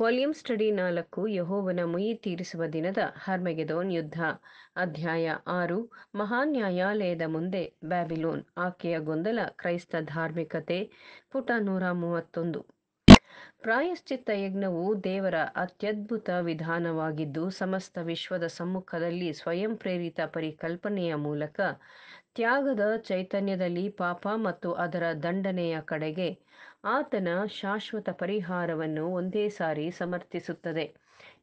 volume study ನಾಲ್ಕು ಯಹೋವನ ಮುಯಿ ತೀರಿಸುವ ದಿನದ ಹರ್ಮೆಗೆದೋನ್ ಯುದ್ಧ ಅಧ್ಯಾಯ ಆರು ಮಹಾನ್ಯಾಯಾಲಯದ ನ್ಯಾಯಾಲಯದ ಮುಂದೆ ಬ್ಯಾಬಿಲೋನ್ ಆಕೆಯ ಗೊಂದಲ ಕ್ರೈಸ್ತ ಧಾರ್ಮಿಕತೆ ಪುಟ ನೂರ ಮೂವತ್ತೊಂದು ಪ್ರಾಯಶ್ಚಿತ್ತ ಯಜ್ಞವು ದೇವರ ಅತ್ಯದ್ಭುತ ವಿಧಾನವಾಗಿದ್ದು ಸಮಸ್ತ ವಿಶ್ವದ ಸಮ್ಮುಖದಲ್ಲಿ ಸ್ವಯಂ ಪ್ರೇರಿತ ಪರಿಕಲ್ಪನೆಯ ಮೂಲಕ ತ್ಯಾಗದ ಚೈತನ್ಯದಲ್ಲಿ ಪಾಪ ಮತ್ತು ಅದರ ದಂಡನೆಯ ಕಡೆಗೆ ಆತನ ಶಾಶ್ವತ ಪರಿಹಾರವನ್ನು ಒಂದೇ ಸಾರಿ ಸಮರ್ಥಿಸುತ್ತದೆ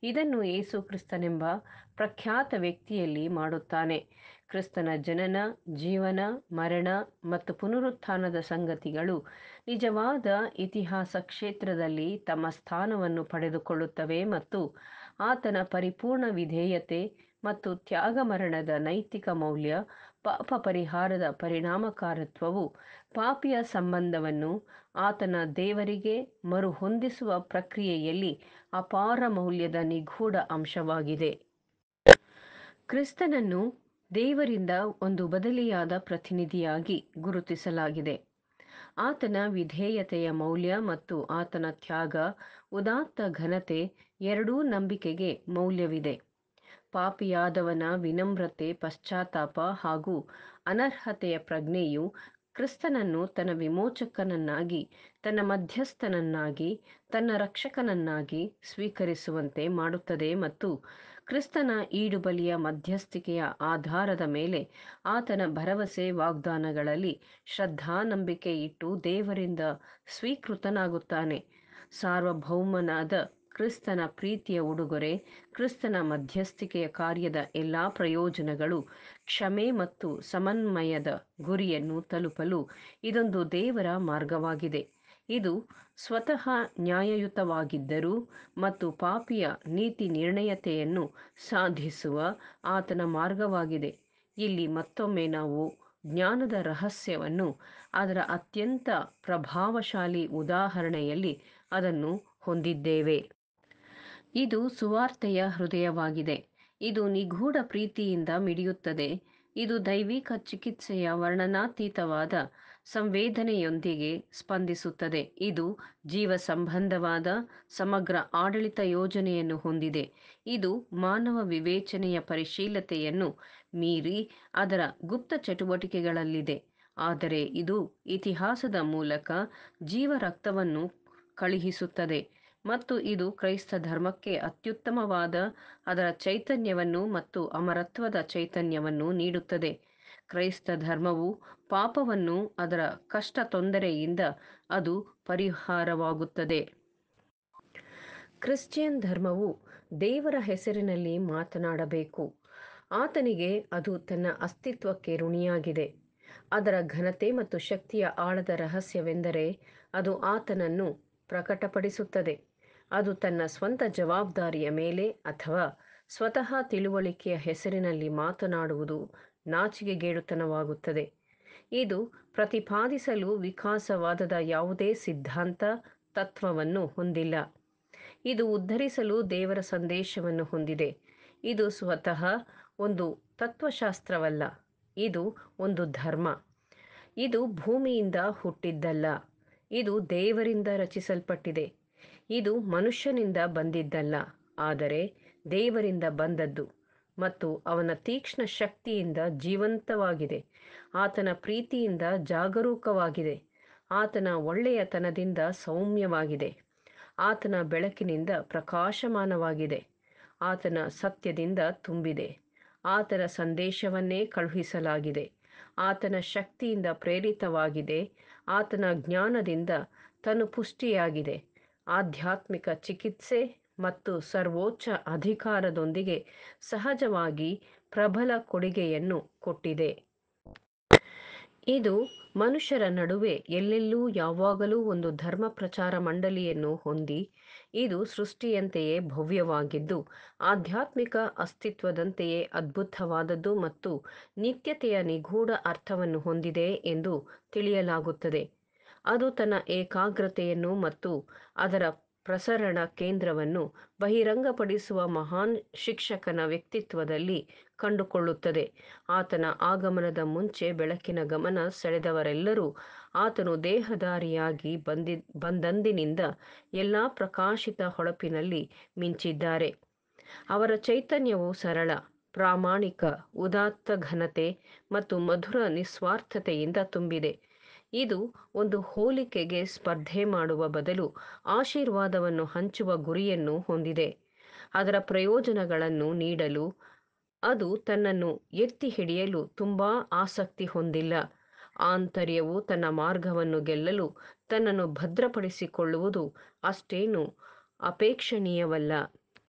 ಇದನ್ನು ಏಸು ಕ್ರಿಸ್ತನೆಂಬ ಪ್ರಖ್ಯಾತ ವ್ಯಕ್ತಿಯಲ್ಲಿ ಮಾಡುತ್ತಾನೆ ಕ್ರಿಸ್ತನ ಜನನ ಜೀವನ ಮರಣ ಮತ್ತು ಪುನರುತ್ಥಾನದ ಸಂಗತಿಗಳು ನಿಜವಾದ ಇತಿಹಾಸ ಕ್ಷೇತ್ರದಲ್ಲಿ ತಮ್ಮ ಸ್ಥಾನವನ್ನು ಪಡೆದುಕೊಳ್ಳುತ್ತವೆ ಮತ್ತು ಆತನ ಪರಿಪೂರ್ಣ ವಿಧೇಯತೆ ಮತ್ತು ತ್ಯಾಗ ಮರಣದ ನೈತಿಕ ಮೌಲ್ಯ ಪಾಪ ಪರಿಹಾರದ ಪರಿಣಾಮಕಾರತ್ವವು ಪಾಪಿಯ ಸಂಬಂಧವನ್ನು ಆತನ ದೇವರಿಗೆ ಮರುಹೊಂದಿಸುವ ಪ್ರಕ್ರಿಯೆಯಲ್ಲಿ ಅಪಾರ ಮೌಲ್ಯದ ನಿಗೂಢ ಅಂಶವಾಗಿದೆ ಕ್ರಿಸ್ತನನ್ನು ದೇವರಿಂದ ಒಂದು ಬದಲಿಯಾದ ಪ್ರತಿನಿಧಿಯಾಗಿ ಗುರುತಿಸಲಾಗಿದೆ ಆತನ ವಿಧೇಯತೆಯ ಮೌಲ್ಯ ಮತ್ತು ಆತನ ತ್ಯಾಗ ಉದಾತ್ತ ಘನತೆ ಎರಡೂ ನಂಬಿಕೆಗೆ ಮೌಲ್ಯವಿದೆ ಪಾಪಿಯಾದವನ ವಿನಮ್ರತೆ ಪಶ್ಚಾತ್ತಾಪ ಹಾಗೂ ಅನರ್ಹತೆಯ ಪ್ರಜ್ಞೆಯು ಕ್ರಿಸ್ತನನ್ನು ತನ್ನ ವಿಮೋಚಕನನ್ನಾಗಿ ತನ್ನ ಮಧ್ಯಸ್ಥನನ್ನಾಗಿ ತನ್ನ ರಕ್ಷಕನನ್ನಾಗಿ ಸ್ವೀಕರಿಸುವಂತೆ ಮಾಡುತ್ತದೆ ಮತ್ತು ಕ್ರಿಸ್ತನ ಈಡುಬಲಿಯ ಮಧ್ಯಸ್ಥಿಕೆಯ ಆಧಾರದ ಮೇಲೆ ಆತನ ಭರವಸೆ ವಾಗ್ದಾನಗಳಲ್ಲಿ ಶ್ರದ್ಧಾ ನಂಬಿಕೆ ಇಟ್ಟು ದೇವರಿಂದ ಸ್ವೀಕೃತನಾಗುತ್ತಾನೆ ಸಾರ್ವಭೌಮನಾದ ಕ್ರಿಸ್ತನ ಪ್ರೀತಿಯ ಉಡುಗೊರೆ ಕ್ರಿಸ್ತನ ಮಧ್ಯಸ್ಥಿಕೆಯ ಕಾರ್ಯದ ಎಲ್ಲ ಪ್ರಯೋಜನಗಳು ಕ್ಷಮೆ ಮತ್ತು ಸಮನ್ವಯದ ಗುರಿಯನ್ನು ತಲುಪಲು ಇದೊಂದು ದೇವರ ಮಾರ್ಗವಾಗಿದೆ ಇದು ಸ್ವತಃ ನ್ಯಾಯಯುತವಾಗಿದ್ದರೂ ಮತ್ತು ಪಾಪಿಯ ನೀತಿ ನಿರ್ಣಯತೆಯನ್ನು ಸಾಧಿಸುವ ಆತನ ಮಾರ್ಗವಾಗಿದೆ ಇಲ್ಲಿ ಮತ್ತೊಮ್ಮೆ ನಾವು ಜ್ಞಾನದ ರಹಸ್ಯವನ್ನು ಅದರ ಅತ್ಯಂತ ಪ್ರಭಾವಶಾಲಿ ಉದಾಹರಣೆಯಲ್ಲಿ ಅದನ್ನು ಹೊಂದಿದ್ದೇವೆ ಇದು ಸುವಾರ್ತೆಯ ಹೃದಯವಾಗಿದೆ ಇದು ನಿಗೂಢ ಪ್ರೀತಿಯಿಂದ ಮಿಡಿಯುತ್ತದೆ ಇದು ದೈವಿಕ ಚಿಕಿತ್ಸೆಯ ವರ್ಣನಾತೀತವಾದ ಸಂವೇದನೆಯೊಂದಿಗೆ ಸ್ಪಂದಿಸುತ್ತದೆ ಇದು ಜೀವ ಸಂಬಂಧವಾದ ಸಮಗ್ರ ಆಡಳಿತ ಯೋಜನೆಯನ್ನು ಹೊಂದಿದೆ ಇದು ಮಾನವ ವಿವೇಚನೆಯ ಪರಿಶೀಲತೆಯನ್ನು ಮೀರಿ ಅದರ ಗುಪ್ತ ಚಟುವಟಿಕೆಗಳಲ್ಲಿದೆ ಆದರೆ ಇದು ಇತಿಹಾಸದ ಮೂಲಕ ಜೀವ ರಕ್ತವನ್ನು ಕಳುಹಿಸುತ್ತದೆ ಮತ್ತು ಇದು ಕ್ರೈಸ್ತ ಧರ್ಮಕ್ಕೆ ಅತ್ಯುತ್ತಮವಾದ ಅದರ ಚೈತನ್ಯವನ್ನು ಮತ್ತು ಅಮರತ್ವದ ಚೈತನ್ಯವನ್ನು ನೀಡುತ್ತದೆ ಕ್ರೈಸ್ತ ಧರ್ಮವು ಪಾಪವನ್ನು ಅದರ ಕಷ್ಟ ತೊಂದರೆಯಿಂದ ಅದು ಪರಿಹಾರವಾಗುತ್ತದೆ ಕ್ರಿಶ್ಚಿಯನ್ ಧರ್ಮವು ದೇವರ ಹೆಸರಿನಲ್ಲಿ ಮಾತನಾಡಬೇಕು ಆತನಿಗೆ ಅದು ತನ್ನ ಅಸ್ತಿತ್ವಕ್ಕೆ ಋಣಿಯಾಗಿದೆ ಅದರ ಘನತೆ ಮತ್ತು ಶಕ್ತಿಯ ಆಳದ ರಹಸ್ಯವೆಂದರೆ ಅದು ಆತನನ್ನು ಪ್ರಕಟಪಡಿಸುತ್ತದೆ ಅದು ತನ್ನ ಸ್ವಂತ ಜವಾಬ್ದಾರಿಯ ಮೇಲೆ ಅಥವಾ ಸ್ವತಃ ತಿಳುವಳಿಕೆಯ ಹೆಸರಿನಲ್ಲಿ ಮಾತನಾಡುವುದು ನಾಚಿಗೆ ಗೇಡುತನವಾಗುತ್ತದೆ ಇದು ಪ್ರತಿಪಾದಿಸಲು ವಿಕಾಸವಾದದ ಯಾವುದೇ ಸಿದ್ಧಾಂತ ತತ್ವವನ್ನು ಹೊಂದಿಲ್ಲ ಇದು ಉದ್ಧರಿಸಲು ದೇವರ ಸಂದೇಶವನ್ನು ಹೊಂದಿದೆ ಇದು ಸ್ವತಃ ಒಂದು ತತ್ವಶಾಸ್ತ್ರವಲ್ಲ ಇದು ಒಂದು ಧರ್ಮ ಇದು ಭೂಮಿಯಿಂದ ಹುಟ್ಟಿದ್ದಲ್ಲ ಇದು ದೇವರಿಂದ ರಚಿಸಲ್ಪಟ್ಟಿದೆ ಇದು ಮನುಷ್ಯನಿಂದ ಬಂದಿದ್ದಲ್ಲ ಆದರೆ ದೇವರಿಂದ ಬಂದದ್ದು ಮತ್ತು ಅವನ ತೀಕ್ಷ್ಣ ಶಕ್ತಿಯಿಂದ ಜೀವಂತವಾಗಿದೆ ಆತನ ಪ್ರೀತಿಯಿಂದ ಜಾಗರೂಕವಾಗಿದೆ ಆತನ ಒಳ್ಳೆಯತನದಿಂದ ಸೌಮ್ಯವಾಗಿದೆ ಆತನ ಬೆಳಕಿನಿಂದ ಪ್ರಕಾಶಮಾನವಾಗಿದೆ ಆತನ ಸತ್ಯದಿಂದ ತುಂಬಿದೆ ಆತನ ಸಂದೇಶವನ್ನೇ ಕಳುಹಿಸಲಾಗಿದೆ ಆತನ ಶಕ್ತಿಯಿಂದ ಪ್ರೇರಿತವಾಗಿದೆ ಆತನ ಜ್ಞಾನದಿಂದ ತನು ಪುಷ್ಟಿಯಾಗಿದೆ ಆಧ್ಯಾತ್ಮಿಕ ಚಿಕಿತ್ಸೆ ಮತ್ತು ಸರ್ವೋಚ್ಚ ಅಧಿಕಾರದೊಂದಿಗೆ ಸಹಜವಾಗಿ ಪ್ರಬಲ ಕೊಡುಗೆಯನ್ನು ಕೊಟ್ಟಿದೆ ಇದು ಮನುಷ್ಯರ ನಡುವೆ ಎಲ್ಲೆಲ್ಲೂ ಯಾವಾಗಲೂ ಒಂದು ಧರ್ಮ ಪ್ರಚಾರ ಮಂಡಳಿಯನ್ನು ಹೊಂದಿ ಇದು ಸೃಷ್ಟಿಯಂತೆಯೇ ಭವ್ಯವಾಗಿದ್ದು ಆಧ್ಯಾತ್ಮಿಕ ಅಸ್ತಿತ್ವದಂತೆಯೇ ಅದ್ಭುತವಾದದ್ದು ಮತ್ತು ನಿತ್ಯತೆಯ ನಿಗೂಢ ಅರ್ಥವನ್ನು ಹೊಂದಿದೆ ಎಂದು ತಿಳಿಯಲಾಗುತ್ತದೆ ಅದು ತನ್ನ ಏಕಾಗ್ರತೆಯನ್ನು ಮತ್ತು ಅದರ ಪ್ರಸರಣ ಕೇಂದ್ರವನ್ನು ಬಹಿರಂಗಪಡಿಸುವ ಮಹಾನ್ ಶಿಕ್ಷಕನ ವ್ಯಕ್ತಿತ್ವದಲ್ಲಿ ಕಂಡುಕೊಳ್ಳುತ್ತದೆ ಆತನ ಆಗಮನದ ಮುಂಚೆ ಬೆಳಕಿನ ಗಮನ ಸೆಳೆದವರೆಲ್ಲರೂ ಆತನು ದೇಹಧಾರಿಯಾಗಿ ಬಂದಿ ಬಂದಂದಿನಿಂದ ಎಲ್ಲ ಪ್ರಕಾಶಿತ ಹೊಳಪಿನಲ್ಲಿ ಮಿಂಚಿದ್ದಾರೆ ಅವರ ಚೈತನ್ಯವು ಸರಳ ಪ್ರಾಮಾಣಿಕ ಉದಾತ್ತ ಘನತೆ ಮತ್ತು ಮಧುರ ನಿಸ್ವಾರ್ಥತೆಯಿಂದ ತುಂಬಿದೆ ಇದು ಒಂದು ಹೋಲಿಕೆಗೆ ಸ್ಪರ್ಧೆ ಮಾಡುವ ಬದಲು ಆಶೀರ್ವಾದವನ್ನು ಹಂಚುವ ಗುರಿಯನ್ನು ಹೊಂದಿದೆ ಅದರ ಪ್ರಯೋಜನಗಳನ್ನು ನೀಡಲು ಅದು ತನ್ನನ್ನು ಎತ್ತಿ ಹಿಡಿಯಲು ತುಂಬ ಆಸಕ್ತಿ ಹೊಂದಿಲ್ಲ ಆಂತರ್ಯವು ತನ್ನ ಮಾರ್ಗವನ್ನು ಗೆಲ್ಲಲು ತನ್ನನ್ನು ಭದ್ರಪಡಿಸಿಕೊಳ್ಳುವುದು ಅಷ್ಟೇನು ಅಪೇಕ್ಷಣೀಯವಲ್ಲ